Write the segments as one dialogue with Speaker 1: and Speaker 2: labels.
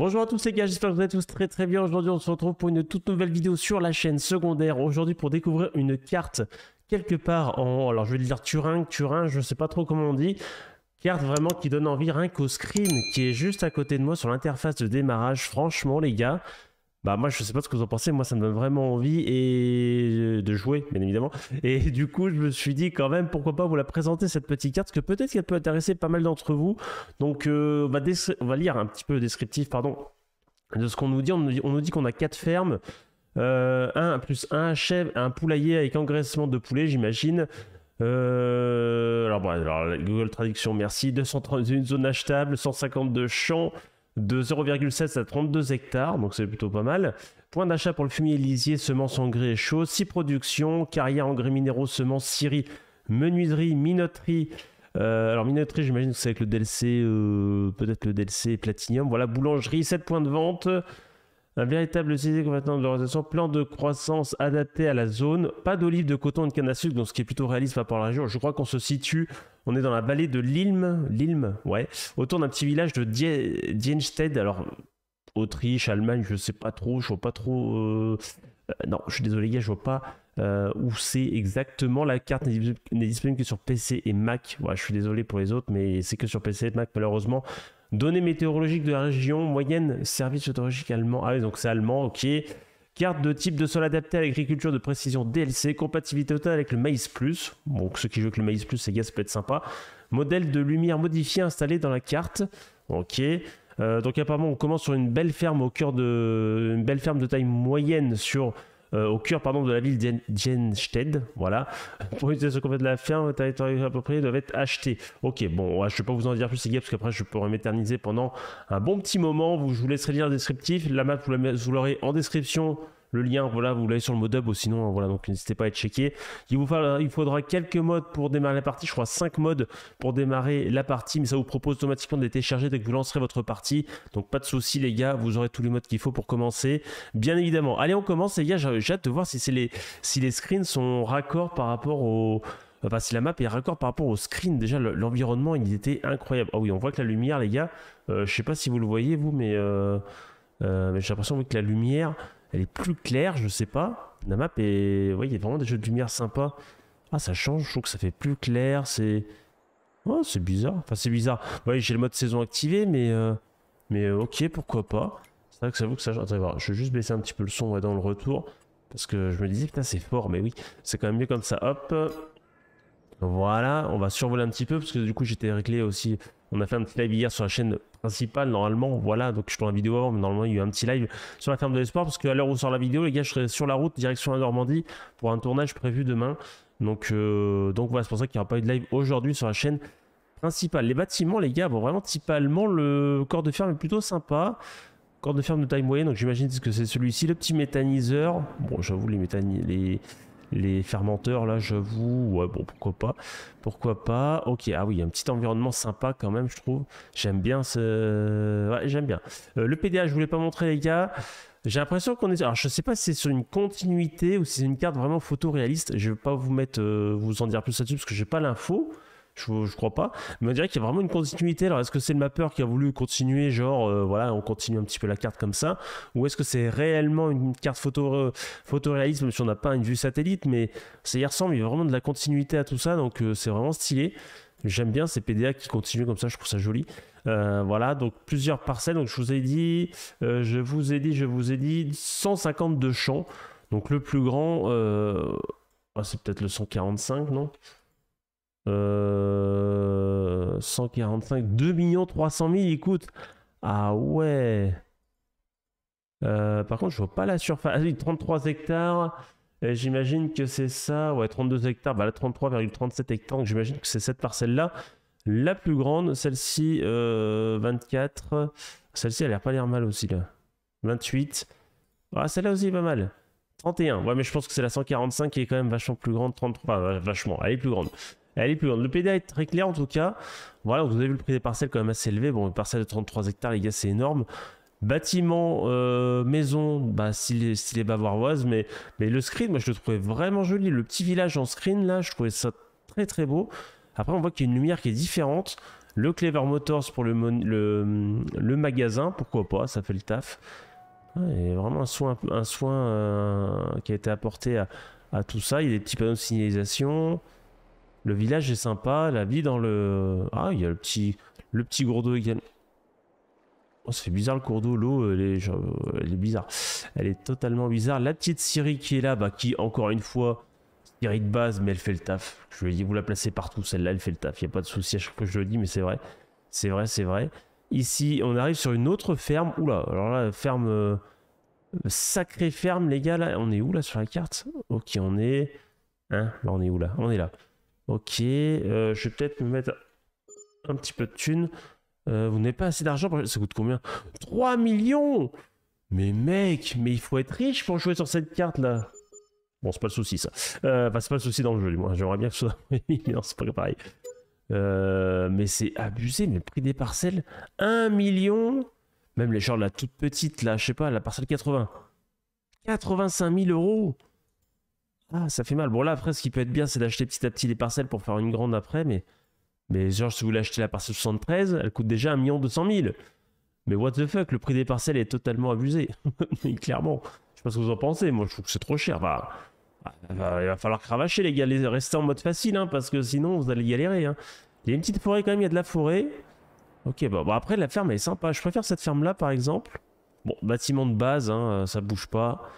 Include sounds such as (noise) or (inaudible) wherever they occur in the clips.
Speaker 1: Bonjour à tous les gars, j'espère que vous allez tous très très bien. Aujourd'hui on se retrouve pour une toute nouvelle vidéo sur la chaîne secondaire. Aujourd'hui pour découvrir une carte quelque part en... Alors je vais dire Turin, Turin, je ne sais pas trop comment on dit. Carte vraiment qui donne envie rien qu'au screen qui est juste à côté de moi sur l'interface de démarrage. Franchement les gars, bah moi je sais pas ce que vous en pensez, moi ça me donne vraiment envie et euh, de jouer bien évidemment. Et (laughs) du coup je me suis dit quand même pourquoi pas vous la présenter cette petite carte parce que peut-être qu'elle peut intéresser pas mal d'entre vous. Donc euh, on, va lire un petit peu le descriptif pardon de ce qu'on nous dit. On nous dit qu'on a quatre fermes, euh, un plus un chèvre, un poulailler avec engraissement de poulet j'imagine. Euh, alors bon alors, Google Traduction merci, 231 zones achetables, 152 champs de 0,7 à 32 hectares, donc c'est plutôt pas mal. Point d'achat pour le fumier lisier, semences engrais et chaud, 6 productions, carrière engrais minéraux, semences, scierie, menuiserie, minoterie. Euh, alors minoterie, j'imagine que c'est avec le DLC, euh, peut-être le DLC Platinum. Voilà, boulangerie, 7 points de vente. Un véritable CD de l'organisation, plan de croissance adapté à la zone, pas d'olives, de coton et de canne à sucre, donc ce qui est plutôt réaliste par rapport à la région. Je crois qu'on se situe, on est dans la vallée de l'Ilm, l'Ilm, ouais, autour d'un petit village de Die, alors Autriche, Allemagne, je sais pas trop, je vois pas trop. Euh, euh, non, je suis désolé, gars, je vois pas euh, où c'est exactement. La carte n'est disponible que sur PC et Mac. Ouais, je suis désolé pour les autres, mais c'est que sur PC et Mac, malheureusement. Données météorologiques de la région, moyenne, service météorologique allemand. Ah oui, donc c'est allemand, ok. Carte de type de sol adapté à l'agriculture de précision DLC, compatibilité totale avec le Maïs Plus. Bon, ceux qui jouent avec le Maïs Plus, c'est gars, ça peut être sympa. Modèle de lumière modifié installé dans la carte. Ok. Euh, donc apparemment, on commence sur une belle ferme au cœur de une belle ferme de taille moyenne sur euh, au cœur pardon, de la ville d'Ienstedt. Voilà. Pour ce qu'on fait de la ferme, territoire approprié doit être acheté Ok, bon, je ne vais pas vous en dire plus, les gars, parce qu'après, je pourrais m'éterniser pendant un bon petit moment. Vous, je vous laisserai lire le descriptif. La map, vous l'aurez en description le lien, voilà, vous l'avez sur le modub, ou sinon, voilà, donc n'hésitez pas à être checker. Il vous faudra, quelques modes pour démarrer la partie, je crois 5 modes pour démarrer la partie, mais ça vous propose automatiquement de les télécharger dès que vous lancerez votre partie. Donc pas de souci les gars, vous aurez tous les modes qu'il faut pour commencer, bien évidemment. Allez, on commence les gars, j'ai hâte de voir si, c'est les, si les screens sont raccords par rapport au... Enfin, si la map est raccord par rapport au screen, déjà l'environnement il était incroyable. Ah oui, on voit que la lumière, les gars, euh, Je ne sais pas si vous le voyez vous, mais, euh, euh, mais j'ai l'impression que la lumière, elle est plus claire, je sais pas. La map est. Oui, il y a vraiment des jeux de lumière sympas. Ah, ça change, je trouve que ça fait plus clair, c'est. Oh, c'est bizarre. Enfin, c'est bizarre. Oui, j'ai le mode saison activé, mais. Euh, mais euh, ok, pourquoi pas. C'est vrai que ça vous que ça. Attends, je vais juste baisser un petit peu le son dans le retour. Parce que je me disais, putain, c'est fort, mais oui, c'est quand même mieux comme ça. Hop. Voilà, on va survoler un petit peu, parce que du coup, j'étais réglé aussi on a fait un petit live hier sur la chaîne principale, normalement. Voilà, donc je tourne la vidéo avant, mais normalement, il y a eu un petit live sur la ferme de l'espoir. Parce qu'à l'heure où sort la vidéo, les gars, je serai sur la route, direction la Normandie, pour un tournage prévu demain. Donc, euh, donc voilà, c'est pour ça qu'il n'y aura pas eu de live aujourd'hui sur la chaîne principale. Les bâtiments, les gars, vont vraiment, typalement, le corps de ferme est plutôt sympa. Corps de ferme de taille moyenne, donc j'imagine que c'est celui-ci. Le petit méthaniseur. Bon, j'avoue, les, méthaniseurs... Les fermenteurs, là, j'avoue, ouais, bon, pourquoi pas. Pourquoi pas. Ok, ah oui, un petit environnement sympa quand même, je trouve. J'aime bien ce. Ouais, j'aime bien. Euh, le PDA, je voulais pas montrer, les gars. J'ai l'impression qu'on est. Alors, je sais pas si c'est sur une continuité ou si c'est une carte vraiment photoréaliste. Je vais pas vous mettre, euh, vous en dire plus là-dessus parce que j'ai pas l'info je, crois pas. Mais on dirait qu'il y a vraiment une continuité. Alors, est-ce que c'est le mapper qui a voulu continuer, genre, euh, voilà, on continue un petit peu la carte comme ça Ou est-ce que c'est réellement une carte photo, euh, même si on n'a pas une vue satellite Mais ça y ressemble, il y a vraiment de la continuité à tout ça, donc euh, c'est vraiment stylé. J'aime bien ces PDA qui continuent comme ça, je trouve ça joli. voilà, donc plusieurs parcelles. Donc je vous ai dit, je vous ai dit, je vous ai dit 152 champs. Donc le plus grand, ah, c'est peut-être le 145, non 145, 2 300 000, il Ah ouais. Euh, par contre, je vois pas la surface. 33 ah hectares. Euh, j'imagine que c'est ça. Ouais, 32 hectares. Bah là, 33,37 hectares. J'imagine que c'est cette parcelle-là. La plus grande, celle-ci, 24. Euh, celle-ci, elle a l'air pas l'air mal aussi, là. 28. Ah, celle-là aussi, pas mal. 31. Ouais, mais je pense que c'est la 145 qui est quand même vachement plus grande. 33, vachement. Elle est plus grande. Elle est plus grande. Le PDA est très clair en tout cas. Voilà, vous avez vu le prix des parcelles quand même assez élevé. Bon, une parcelle de 33 hectares, les gars, c'est énorme. Bâtiment, euh, maison, bah, style style bavaroise, mais, mais le screen, moi je le trouvais vraiment joli. Le petit village en screen, là, je trouvais ça très très beau. Après, on voit qu'il y a une lumière qui est différente. Le Clever Motors pour le, le, magasin, pourquoi pas, ça fait le taf. et vraiment un soin, un soin euh, qui a été apporté à, à, tout ça. Il y a des petits panneaux de signalisation. Le village est sympa, la vie dans le... Ah, il y a le petit, le petit également. Oh, ça fait bizarre le cours d'eau, l'eau, elle, est bizarre. Elle est totalement bizarre. La petite Siri qui est là, bah, qui, encore une fois, Siri de base, mais elle fait le taf. Je vais vous la placer partout, celle-là, elle fait le taf. Il n'y a pas de souci à chaque fois que je le dis, mais c'est vrai. C'est vrai, c'est vrai. Ici, on arrive sur une autre ferme. Oula, alors là, ferme... Euh, sacrée ferme, les gars, On est où, là, sur la carte Ok, on est... Hein on est où, là On est là. Ok, euh, je vais peut-être me mettre un petit peu de thunes. Euh, vous n'avez pas assez d'argent Ça coûte combien 3 millions Mais mec, mais il faut être riche pour jouer sur cette carte-là. Bon, c'est pas le souci, ça. Euh, enfin, c'est pas le souci dans le jeu, du moins. J'aimerais bien que ce soit... (laughs) non, c'est pas pareil. mais c'est abusé, le prix des parcelles, 1 million Même les gens, la toute petite, là, je sais pas, la parcelle 80. 85 000 euros ah, ça fait mal. Bon, là, après, ce qui peut être bien, c'est d'acheter petit à petit les parcelles pour faire une grande après, mais. Mais genre, si vous voulez acheter la parcelle 73, elle coûte déjà 1 200 000. Mais what the fuck, le prix des parcelles est totalement abusé. (laughs) Clairement. Je sais pas ce que vous en pensez. Moi, je trouve que c'est trop cher. il va falloir cravacher, les gars. Restez en mode facile, hein, parce que sinon, vous allez galérer. Hein. Il y a une petite forêt quand même, il y a de la forêt. Ok, bah, après, la ferme, elle est sympa. Je préfère cette ferme-là, par exemple. Bon, bâtiment de base, hein, ça bouge pas.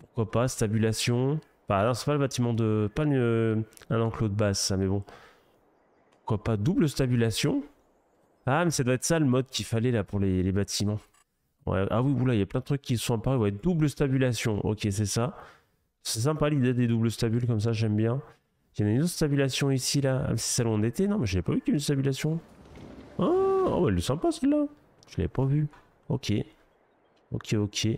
Speaker 1: Pourquoi pas, stabulation. Bah non, c'est pas le bâtiment de... Pas euh, un enclos de base, ça, mais bon. Quoi pas double stabulation Ah, mais ça doit être ça le mode qu'il fallait là pour les, les bâtiments. Ouais, ah oui, là il y a plein de trucs qui sont apparus. Ouais, double stabulation. Ok, c'est ça. C'est sympa l'idée des doubles stabules comme ça, j'aime bien. Il y en a une autre stabulation ici, là. Ah, c'est celle où on était Non, mais je l'ai pas vu qu'il y une stabulation. Ah, oh, elle est sympa celle-là. Je l'ai pas vu Ok. Ok, ok.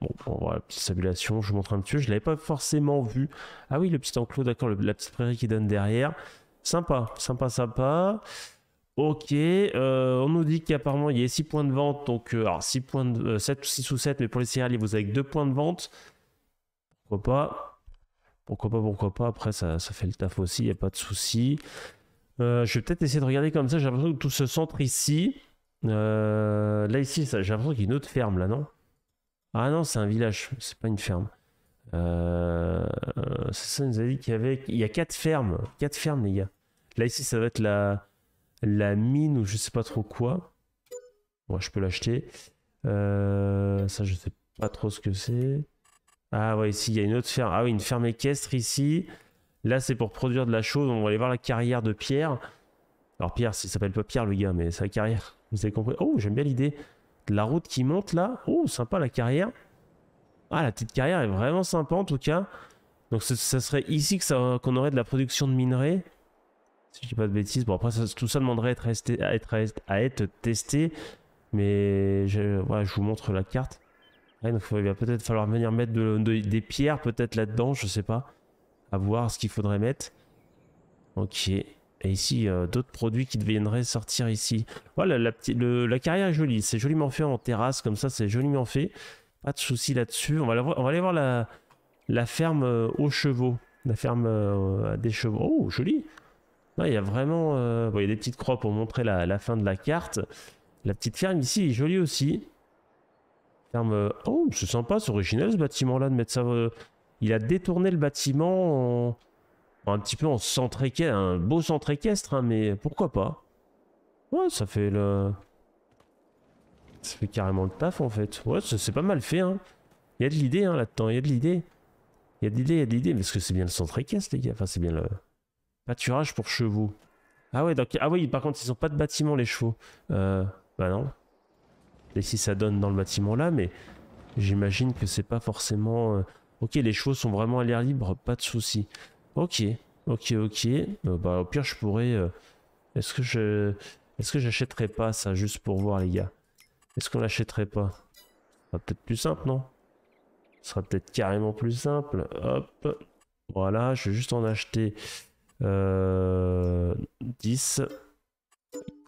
Speaker 1: Bon, voilà, petite simulation, je vous montre un petit peu, je l'avais pas forcément vu. Ah oui, le petit enclos, d'accord, la petite prairie qui donne derrière. Sympa, sympa, sympa. Ok, euh, on nous dit qu'apparemment il y a 6 points de vente, donc euh, alors 6 points de, 7, euh, 6 ou 7, mais pour les céréales, vous avez 2 points de vente. Pourquoi pas Pourquoi pas, pourquoi pas Après, ça, ça fait le taf aussi, il n'y a pas de souci. je vais peut-être essayer de regarder comme ça, j'ai l'impression que tout se centre ici. là, ici, j'ai l'impression qu'il y a une autre ferme, là, non ah non, c'est un village, c'est pas une ferme. Euh, ça, nous a dit qu'il y avait. Il y a quatre fermes. quatre fermes, les gars. Là, ici, ça va être la, la mine ou je sais pas trop quoi. Moi je peux l'acheter. Euh, ça, je sais pas trop ce que c'est. Ah, ouais, ici, il y a une autre ferme. Ah, oui, une ferme équestre ici. Là, c'est pour produire de la chose. On va aller voir la carrière de Pierre. Alors, Pierre, il s'appelle pas Pierre, le gars, mais sa carrière. Vous avez compris. Oh, j'aime bien l'idée. La route qui monte là. Oh, sympa la carrière. Ah, la petite carrière est vraiment sympa en tout cas. Donc ça serait ici que qu'on aurait de la production de minerais. Si je dis pas de bêtises. Bon après tout ça demanderait à être, à, être, à être testé. Mais je, voilà, je vous montre la carte. il va peut-être falloir venir mettre des pierres peut-être là-dedans, je sais pas. À voir ce qu'il faudrait mettre. Ok. Et ici, euh, d'autres produits qui deviendraient sortir ici. Voilà, la, la carrière est jolie. C'est joliment fait en terrasse, comme ça, c'est joliment fait. Pas de souci là-dessus. On, va aller voir la, la ferme euh, aux chevaux. La ferme euh, à des chevaux. Oh, joli ah, Il y a vraiment... il y a des petites croix pour montrer la, fin de la carte. La petite ferme ici est jolie aussi. Ferme... Oh, c'est sympa, c'est original ce bâtiment-là de mettre ça... Il a détourné le bâtiment en un petit peu en centre équestre, un beau centre équestre, hein, mais pourquoi pas Ouais, ça fait le... Ça fait carrément le taf, en fait. Ouais, c'est pas mal fait, hein. Il y a de l'idée, hein, là-dedans, il y a de l'idée. Il y a de l'idée, il y a de l'idée, parce que c'est bien le centre équestre, les gars. Enfin, c'est bien le... Pâturage pour chevaux. Ah ouais, donc... Ah oui, par contre, ils ont pas de bâtiment, les chevaux. Euh, bah non. Et si ça donne dans le bâtiment là, mais... J'imagine que c'est pas forcément... Euh, ok, les chevaux sont vraiment à l'air libre, pas de souci. Ok, ok, ok. Euh, bah, au pire, je pourrais. Euh, est-ce que je. Est-ce que j'achèterais pas ça juste pour voir, les gars Est-ce qu'on l'achèterait pas ça peut-être plus simple, non Ce sera peut-être carrément plus simple. Hop. Voilà, je vais juste en acheter 10. Euh,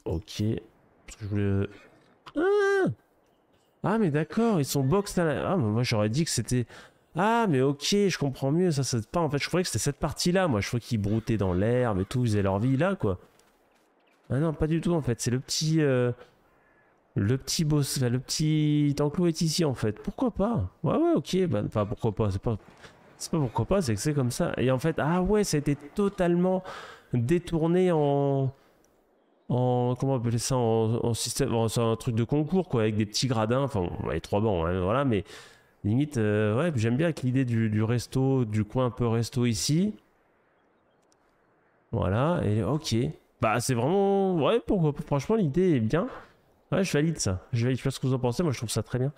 Speaker 1: ok. Ah! ah, mais d'accord, ils sont box à la... Ah, mais moi j'aurais dit que c'était ah, mais ok, je comprends mieux, ça, c'est pas. En fait, je croyais que c'était cette partie-là, moi. Je croyais qu'ils broutaient dans l'herbe et tout, ils faisaient leur vie là, quoi. Ah non, pas du tout, en fait. C'est le petit. Euh, le petit boss, le petit enclos est ici en fait. Pourquoi pas Ouais, ouais, ok. Bah, enfin, pourquoi pas C'est pas, pas pourquoi pas, c'est que c'est comme ça. Et en fait, ah ouais, ça a été totalement détourné en. En, comment on appelle ça en, système C'est un truc de concours quoi avec des petits gradins enfin les trois bancs hein, voilà mais Limite, euh, ouais, j'aime bien avec l'idée du, resto, du coin un peu resto ici. Voilà, et ok. Bah, c'est vraiment. Ouais, pourquoi Franchement, l'idée est bien. Ouais, je valide ça. Je valide, je pas ce que vous en pensez, moi je trouve ça très bien.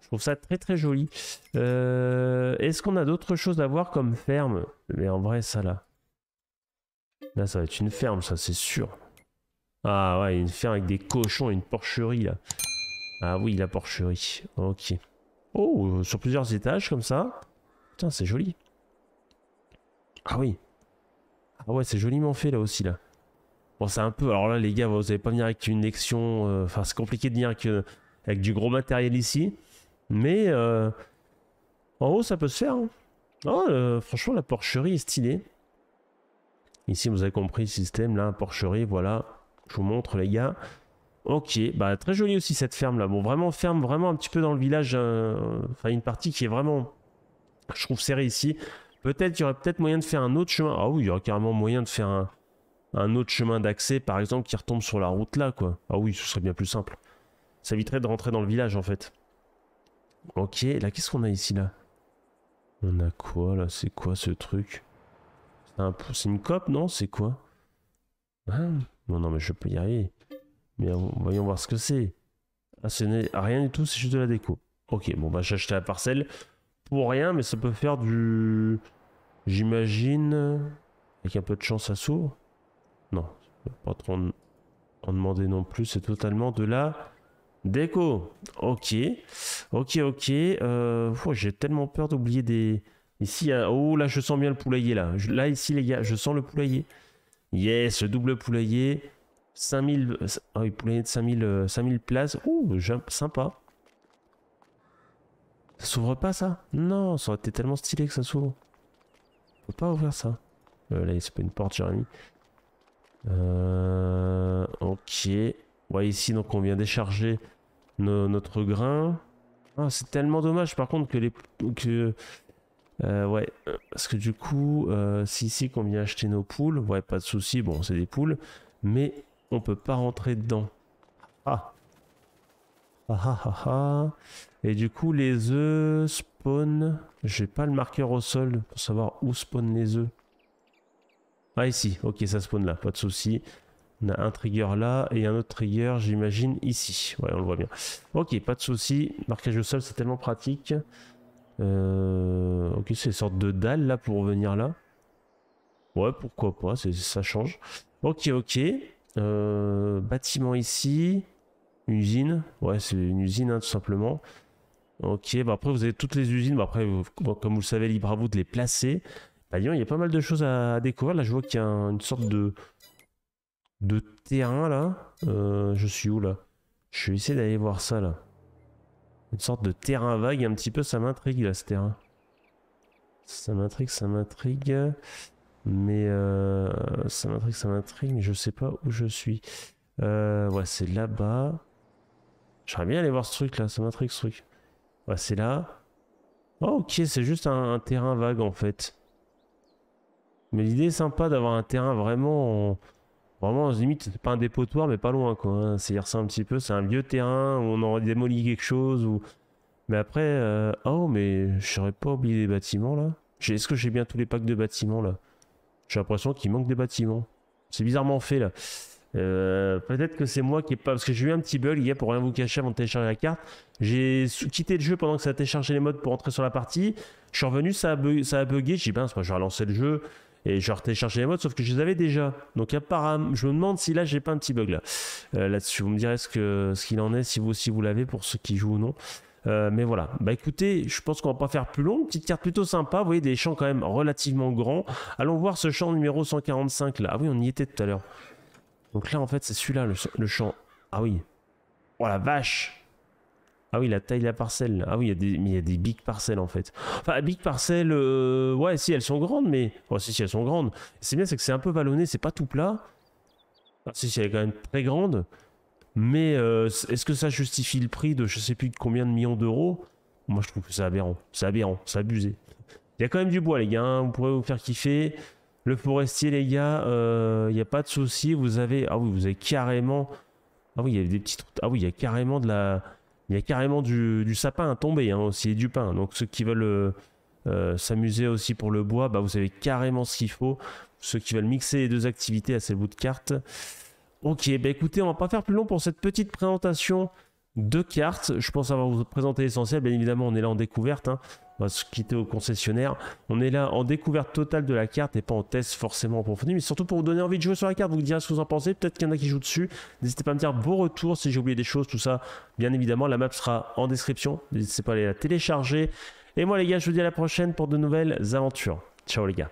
Speaker 1: Je trouve ça très très joli. Euh, est-ce qu'on a d'autres choses à voir comme ferme Mais en vrai, ça là. Là, ça va être une ferme, ça, c'est sûr. Ah ouais, une ferme avec des cochons une porcherie là. Ah oui, la porcherie. Ok. Oh, euh, sur plusieurs étages comme ça. Putain, c'est joli. Ah oui. Ah ouais, c'est joliment fait là aussi là. Bon, c'est un peu. Alors là, les gars, vous n'allez pas venir avec une lection. Euh, enfin, c'est compliqué de dire avec, euh, avec, du gros matériel ici. Mais en haut, ça peut se faire. Oh, franchement, la porcherie est stylée. Ici, vous avez compris le système là, porcherie, voilà. Je vous montre les gars. Ok, bah très joli aussi cette ferme là. Bon, vraiment ferme, vraiment un petit peu dans le village. Euh, enfin, une partie qui est vraiment, je trouve serrée ici. Peut-être, il y aurait peut-être moyen de faire un autre chemin. Ah oui, il y aurait carrément moyen de faire un, autre chemin d'accès, par exemple, qui retombe sur la route là, quoi. Ah oui, ce serait bien plus simple. Ça éviterait de rentrer dans le village en fait. Ok, là, qu'est-ce qu'on a ici là On a quoi là C'est quoi ce truc C'est une cope, non C'est quoi ah, Non, non, mais je peux y arriver. Mais voyons voir ce que c'est. Ah, ce n'est rien du tout, c'est juste de la déco. Ok, bon, bah j'ai acheté la parcelle pour rien, mais ça peut faire du... J'imagine... Avec un peu de chance, ça s'ouvre Non, pas trop en... demander non plus, c'est totalement de la... Déco. Ok. Ok, ok. Euh, j'ai tellement peur d'oublier des... Ici, oh là, je sens bien le poulailler là. là, ici, les gars, je sens le poulailler. Yes, double poulailler. 5000, ah de 5000, 5000 places. Ouh, sympa. Ça s'ouvre pas ça Non, ça aurait été tellement stylé que ça s'ouvre. Faut pas ouvrir ça. Euh, là, c'est pas une porte, Jérémy. Euh, ok. Ouais, ici, donc on vient décharger notre grain. Ah, c'est tellement dommage par contre que les. Que, euh, ouais, parce que du coup, euh, c'est ici qu'on vient acheter nos poules. Ouais, pas de souci, bon, c'est des poules. Mais on peut pas rentrer dedans. Ah. ah. Ah ah ah Et du coup, les œufs spawn. J'ai pas le marqueur au sol pour savoir où spawn les œufs. Ah, ici. Ok, ça spawn là. Pas de souci. On a un trigger là et un autre trigger, j'imagine, ici. Ouais, on le voit bien. Ok, pas de souci. Marquage au sol, c'est tellement pratique. Euh, ok, c'est une sorte de dalle là pour venir là. Ouais, pourquoi pas, ça change. Ok, ok. Euh, bâtiment ici. Une usine. Ouais, c'est une usine, hein, tout simplement. Ok, bah après, vous avez toutes les usines. Bah après, comme vous le savez, libre à vous de les placer. Bah, il y a pas mal de choses à, découvrir. Là, je vois qu'il y a une sorte de, de terrain, là. Euh, je suis où, là Je vais essayer d'aller voir ça, là. Une sorte de terrain vague, un petit peu. Ça m'intrigue, là, ce terrain. Ça m'intrigue, ça m'intrigue. Mais euh, ça m'intrigue, ça m'intrigue, mais je sais pas où je suis. Euh, ouais, c'est là-bas. J'aimerais bien aller voir ce truc là, ça m'intrigue ce truc. Ouais, c'est là. Oh, ok, c'est juste un, terrain vague en fait. Mais l'idée est sympa d'avoir un terrain vraiment. Vraiment, limite, pas un dépotoir, mais pas loin quoi. Hein. C'est-à-dire ça un petit peu, c'est un vieux terrain où on aurait démoli quelque chose. Ou... Mais après, euh, oh, mais j'aurais pas oublié les bâtiments là. Est-ce que j'ai bien tous les packs de bâtiments là j'ai l'impression qu'il manque des bâtiments. C'est bizarrement fait là. Euh, peut-être que c'est moi qui ai pas. Parce que j'ai eu un petit bug hier pour rien vous cacher avant de télécharger la carte. J'ai quitté le jeu pendant que ça téléchargeait les modes pour entrer sur la partie. Je suis revenu, ça a, ça a bugué. J'ai dit, ben, moi je vais relancer le jeu et je re-télécharger les modes sauf que je les avais déjà. Donc apparemment, je me demande si là j'ai pas un petit bug là. Euh, là-dessus, vous me direz ce ce qu'il en est si vous si vous l'avez pour ceux qui jouent ou non. Euh, mais voilà. Bah écoutez, je pense qu'on va pas faire plus long. Petite carte plutôt sympa. Vous voyez des champs quand même relativement grands. Allons voir ce champ numéro 145 là. Ah oui, on y était tout à l'heure. Donc là, en fait, c'est celui-là, le, champ. Ah oui. Oh la vache ah oui, la taille de la parcelle. Ah oui, il y a des, il y a des big parcelles en fait. Enfin, big parcelles, euh, ouais, si elles sont grandes, mais. Oh, si, si elles sont grandes. C'est bien, c'est que c'est un peu vallonné, c'est pas tout plat. Ah, si, si, elle est quand même très grande. Mais euh, est-ce que ça justifie le prix de je sais plus combien de millions d'euros Moi je trouve que c'est aberrant, c'est aberrant, c'est abusé. Il y a quand même du bois les gars, hein. vous pourrez vous faire kiffer. Le forestier les gars, euh, il n'y a pas de souci, vous avez... Ah oui, vous avez carrément... Ah oui, il y a des petites... Ah oui, il y a carrément de la... Il y a carrément du, sapin à tomber hein, aussi et du pain. Donc ceux qui veulent euh, s'amuser aussi pour le bois, bah, vous avez carrément ce qu'il faut. Ceux qui veulent mixer les deux activités à ces bout de carte. Ok, bah écoutez, on va pas faire plus long pour cette petite présentation de cartes. Je pense avoir vous présenté l'essentiel. Bien évidemment, on est là en découverte. Hein. On va se quitter au concessionnaire. On est là en découverte totale de la carte et pas en test forcément approfondi. Mais surtout pour vous donner envie de jouer sur la carte, vous direz ce que vous en pensez. Peut-être qu'il y en a qui jouent dessus. N'hésitez pas à me dire beau retour si j'ai oublié des choses, tout ça. Bien évidemment, la map sera en description. N'hésitez pas à aller la télécharger. Et moi les gars, je vous dis à la prochaine pour de nouvelles aventures. Ciao les gars.